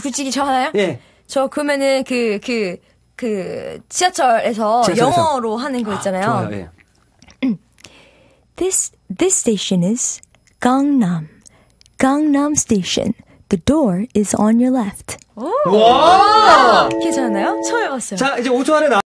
굳이 저 하나요? 예. 저 그러면은 그, 그, 그, 지하철에서, 지하철에서. 영어로 하는 거 있잖아요. this, this station is Gangnam. Gangnam Station. The door is on your left. 오! 와! 괜찮아요? 처음 해봤어요. 자, 이제 5초 안에 나.